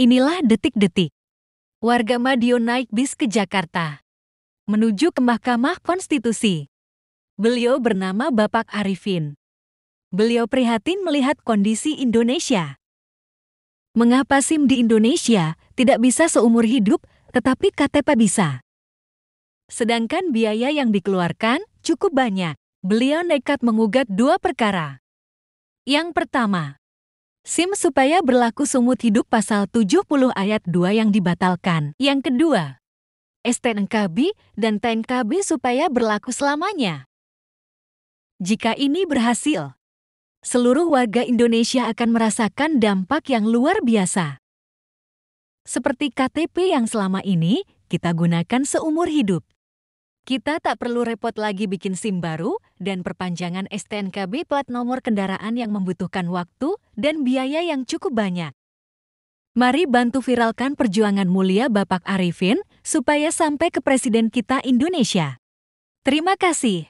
Inilah detik-detik. Warga Madiun naik bis ke Jakarta. Menuju ke Mahkamah Konstitusi. Beliau bernama Bapak Arifin. Beliau prihatin melihat kondisi Indonesia. Mengapa SIM di Indonesia tidak bisa seumur hidup, tetapi KTP bisa? Sedangkan biaya yang dikeluarkan cukup banyak. Beliau nekat mengugat dua perkara. Yang pertama, SIM supaya berlaku sumut hidup pasal 70 ayat 2 yang dibatalkan. Yang kedua, STNKB dan TNKB supaya berlaku selamanya. Jika ini berhasil, seluruh warga Indonesia akan merasakan dampak yang luar biasa. Seperti KTP yang selama ini kita gunakan seumur hidup. Kita tak perlu repot lagi bikin SIM baru, dan perpanjangan STNKB plat nomor kendaraan yang membutuhkan waktu dan biaya yang cukup banyak. Mari bantu viralkan perjuangan mulia Bapak Arifin supaya sampai ke Presiden kita Indonesia. Terima kasih.